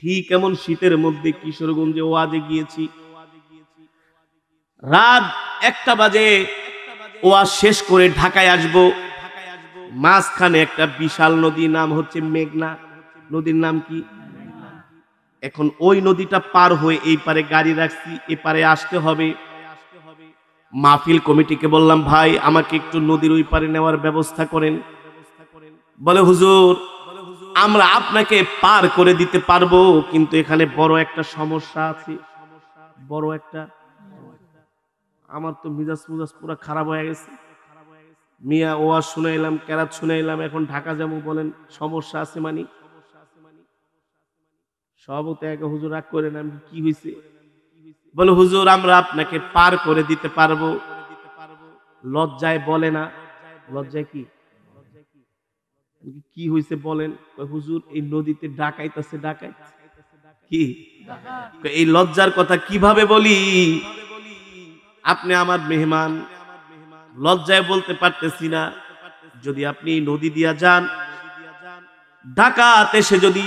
ঠিক এমন শীতের মধ্যে কিশোরগঞ্জে ওয়াজে গিয়েছি রাত একটা বাজে ওয়াজ শেষ করে ঢাকায় আসব মাঝখানে একটা বিশাল নদী নাম হচ্ছে মেঘনা নদীর নাম কি এখন ওই নদীটা পার হয়ে এই পারে গাড়ি রাখছি এপারে আসতে হবে মাহফিল কমিটিকে বললাম ভাই আমাকে একটু নদীর ওই পারে নেওয়ার ব্যবস্থা করেন বলে হুজুর আমরা আপনাকে পার করে দিতে পারবো কিন্তু এখানে বড় একটা সমস্যা আছে বড় একটা আমার তো মিজাজ মুজাজ পুরো খারাপ হয়ে গেছে মিয়া ওয়া শুনে এলাম ক্যারাত শুনে এলাম এখন ঢাকা যাবো বলেন সমস্যা আছে মানে তো এক হুজুর রাগ করেন আমি কি হয়েছে বলে হুজুর আমরা আপনাকে পার করে দিতে পারবো লজ্জায় বলে না লজ্জায় কি কি হয়েছে বলেন হুজুর এই নদীতে ডাকাইতেছে ডাকাই কি এই লজ্জার কথা কিভাবে বলি আপনি আমার মেহমান লজ্জায় বলতে পারতেছি না যদি আপনি নদী দিয়া যান ডাকাতে সে যদি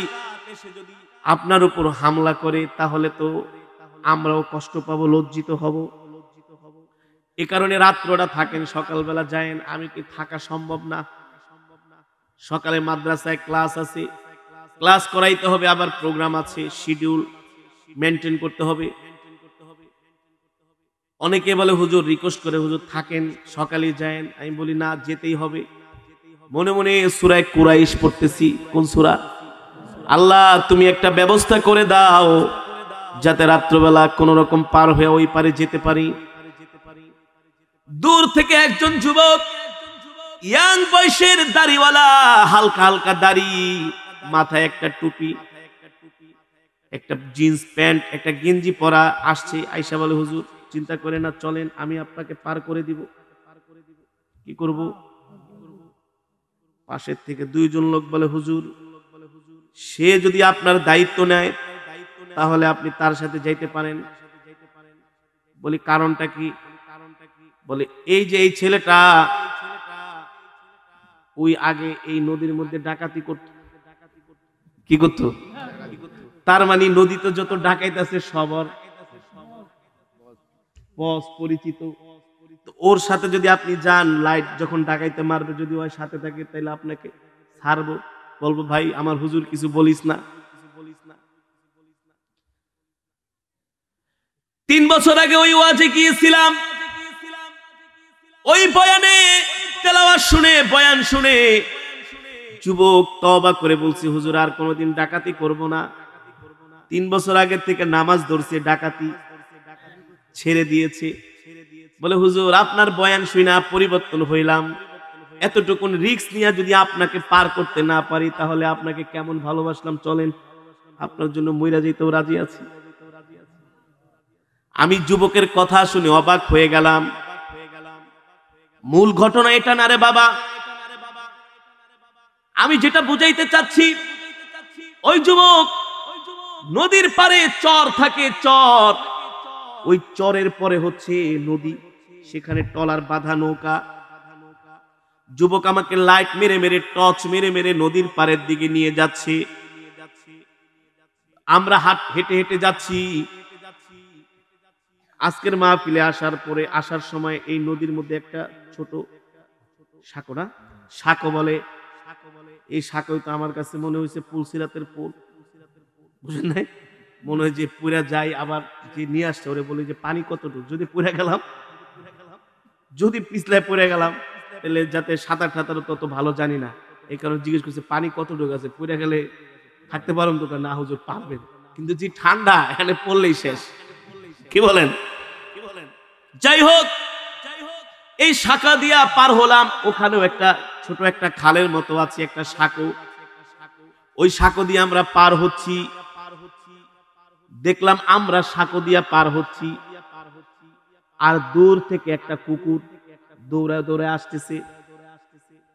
আপনার উপর হামলা করে তাহলে তো আমরাও কষ্ট পাবো লজ্জিত হব এ কারণে রাত্রটা থাকেন সকালবেলা যায়েন আমি কি থাকা সম্ভব না সকালে মাদ্রাসায় ক্লাস আছে ক্লাস করাইতে হবে আবার প্রোগ্রাম আছে শিডিউল মেনটেন করতে হবে অনেকে বলে হুজুর রিকোয়েস্ট করে হুজুর থাকেন সকালে যায়েন আমি বলি না যেতেই হবে মনে মনে সুরায় কুরাইশ পড়তেছি কোন সুরা আল্লাহ তুমি একটা ব্যবস্থা করে দাও যাতে রাত্রবেলা কোন রকম পার হয়ে ওই পারে যেতে পারি দূর থেকে একজন যুবক ইয়াং বয়সের দাড়িওয়ালা হালকা হালকা দাড়ি মাথায় একটা টুপি একটা জিন্স প্যান্ট একটা গেঞ্জি পরা আসছে আইসা বলে হুজুর চিন্তা করে না চলেন আমি আপনাকে পার করে দিব কি করব পাশের থেকে দুইজন লোক বলে হুজুর সে যদি আপনার দায়িত্ব নেয় তাহলে আপনি তার সাথে যাইতে পারেন বলি কারণটা কি বলে এই যে এই ছেলেটা ওই আগে এই নদীর মধ্যে ডাকাতি করত কি করত তার মানে নদী তো যত ডাকাইতে আছে সবর বস পরিচিত ওর সাথে যদি আপনি যান লাইট যখন ডাকাইতে মারবে যদি ওই সাথে থাকে তাহলে আপনাকে ছাড়বো বলবো ভাই আমার হুজুর কিছু বলিস না তিন বছর আগে ওই ওয়াজে গিয়েছিলাম ওই বয়ানে তেলাওয়াত শুনে বয়ান শুনে যুবক তবা করে বলছি হুজুর আর কোনোদিন ডাকাতি করব না তিন বছর আগের থেকে নামাজ ধরছে ডাকাতি ছেড়ে দিয়েছে বলে হুজুর আপনার বয়ান শুনে না পরিবর্তন হইলাম এতটুকু রিক্স নিয়ে যদি আপনাকে পার করতে না পারি তাহলে আপনাকে কেমন ভালোবাসলাম চলেন আপনার জন্য মইরা যেতেও রাজি আছি আমি যুবকের কথা শুনে অবাক হয়ে গেলাম মূল ঘটনা এটা না রে বাবা আমি যেটা বুঝাইতে চাচ্ছি ওই যুবক নদীর পারে চর থাকে চর ওই চরের পরে হচ্ছে নদী সেখানে টলার বাঁধা নৌকা যুবক আমাকে লাইট মেরে মেরে টর্চ মেরে মেরে নদীর পারের দিকে নিয়ে যাচ্ছে আমরা হাট হেঁটে হেঁটে যাচ্ছি আজকের মা ফিলে আসার পরে আসার সময় এই নদীর মধ্যে একটা ছোট সাঁকো না সাঁকো বলে এই সাঁকোই তো আমার কাছে মনে হয়েছে পুল সিরাতের পুল বুঝেন নাই মনে হয় যে পুরা যাই আবার যে নিয়ে আসছে ওরে বলে যে পানি কতটুকু যদি পুরে গেলাম যদি পিছলায় পুরে গেলাম তাহলে যাতে সাঁতার টাতার তত ভালো জানি না এই কারণে জিজ্ঞেস করছে পানি কতটুকু আছে পুরে গেলে থাকতে পারুন তো না হুজুর পারবেন কিন্তু যে ঠান্ডা এখানে পড়লেই শেষ কি বলেন যাই হোক এই শাখা দিয়া পার হলাম ওখানেও একটা ছোট একটা খালের মতো আছে একটা সাঁকো ওই সাঁকো দিয়ে আমরা পার হচ্ছি দেখলাম আমরা সাঁকো দিয়া পার হচ্ছি আর দূর থেকে একটা কুকুর দৌড়া দৌড়ে আসতেছে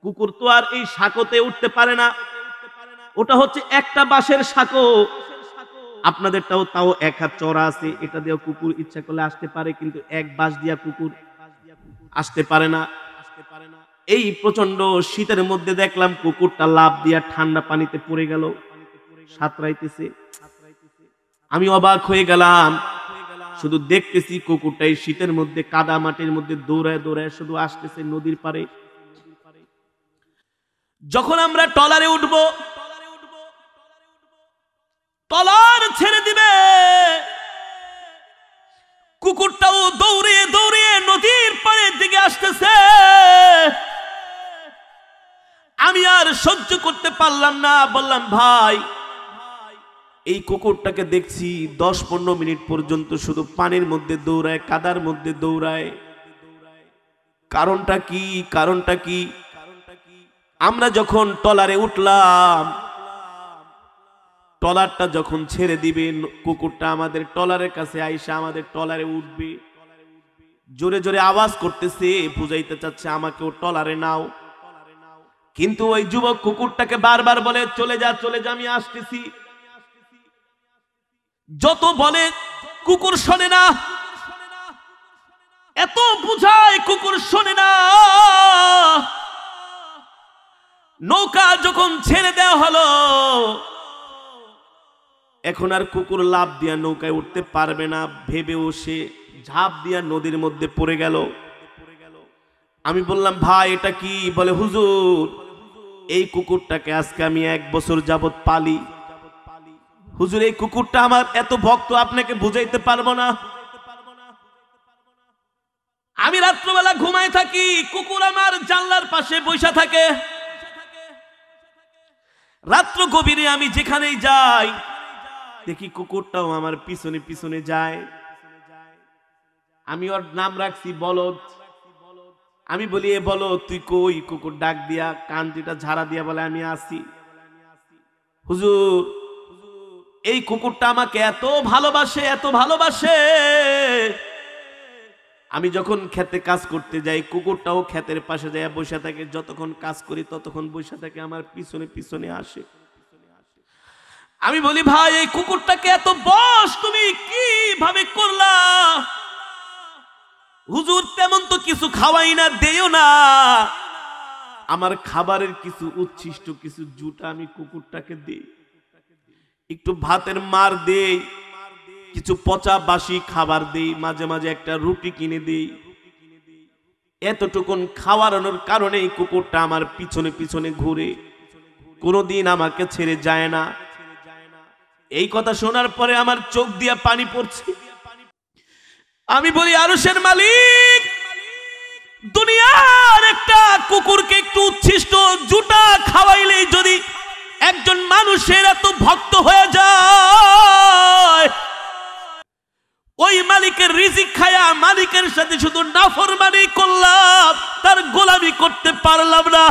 কুকুর তো আর এই শাকোতে উঠতে পারে না ওটা হচ্ছে একটা বাঁশের শাকো আপনাদেরটাও তাও এক হাত চড়া আছে এটা দিয়ে কুকুর ইচ্ছা করলে আসতে পারে কিন্তু এক বাস দিয়া কুকুর আসতে পারে না এই প্রচন্ড শীতের মধ্যে দেখলাম কুকুরটা লাভ দিয়া ঠান্ডা পানিতে পড়ে গেল সাঁতরাইতেছে আমি অবাক হয়ে গেলাম শুধু দেখতেছি কুকুরটাই শীতের মধ্যে কাদা মাটির মধ্যে দৌড়ায় দৌড়ায় শুধু আসতেছে নদীর পারে যখন আমরা টলারে উঠবো সহ্য করতে পারলাম না বললাম ভাই এই কুকুরটাকে দেখছি দশ পনেরো মিনিট পর্যন্ত শুধু পানির মধ্যে দৌড়ায় কাদার মধ্যে দৌড়ায় কারণটা কি কারণটা কি আমরা যখন টলারে উঠলাম টলারটা যখন ছেড়ে দিবে কুকুরটা আমাদের টলারের কাছে আইসা আমাদের টলারে উঠবে জোরে জোরে আওয়াজ করতেছে বুঝাইতে চাচ্ছে আমাকেও টলারে নাও কিন্তু ওই যুবক কুকুরটাকে বারবার বলে চলে যা চলে যা আমি আসতেছি যত বলে কুকুর শোনে না এত বুঝায় কুকুর শোনে না নৌকা যখন ছেড়ে দেওয়া হলো এখন আর কুকুর লাভ দিয়া নৌকায় উঠতে পারবে না ভেবেও সে ঝাঁপ দিয়া নদীর মধ্যে পড়ে গেল আমি বললাম ভাই এটা কি বলে হুজুর এই কুকুরটাকে আজকে আমি এক বছর যাবত পালি হুজুর এই কুকুরটা আমার এত ভক্ত আপনাকে বুঝাইতে পারবো না আমি রাত্রবেলা ঘুমায় থাকি কুকুর আমার জানলার পাশে বৈশা থাকে রাত্র গভীরে আমি যেখানেই যাই দেখি কুকুরটাও আমার পিছনে পিছনে যায় আমি ওর নাম রাখছি বলদ আমি বলি এ বলো তুই কই কুকুর ডাক দিয়া কান্তিটা ঝাড়া দিয়া বলে আমি আসি হুজুর এই কুকুরটা আমাকে এত ভালোবাসে এত ভালোবাসে আমি যখন খেতে কাজ করতে যাই কুকুরটাও খেতের পাশে যায় বসে থাকে যতক্ষণ কাজ করি ততক্ষণ বসে থাকে আমার পিছনে পিছনে আসে আমি বলি ভাই এই কুকুরটাকে এত বস তুমি কিভাবে করলা হুজুর তেমন তো কিছু খাওয়াই না দেও না আমার খাবারের কিছু উচ্ছিষ্ট কিছু জুটা আমি কুকুরটাকে দিই একটু ভাতের মার দেই কিছু পচা বাসি খাবার দেই মাঝে মাঝে একটা রুটি কিনে দিই এতটুকুন খাওয়ানোর কারণে কুকুরটা আমার পিছনে পিছনে ঘুরে কোনোদিন আমাকে ছেড়ে যায় না এই কথা শোনার পরে আমার চোখ দিয়ে পানি পড়ছে আমি বলি আরসের মালিক দুনিয়ার একটা কুকুরকে একটু উচ্ছিষ্ট জুটা খাওয়াইলেই যদি একজন মানুষের এত ভক্ত হয়ে যায় ওই মালিকের রিজিক খায়া মালিকের সাথে শুধু নাফরমানি করলাম তার গোলামি করতে পারলাম না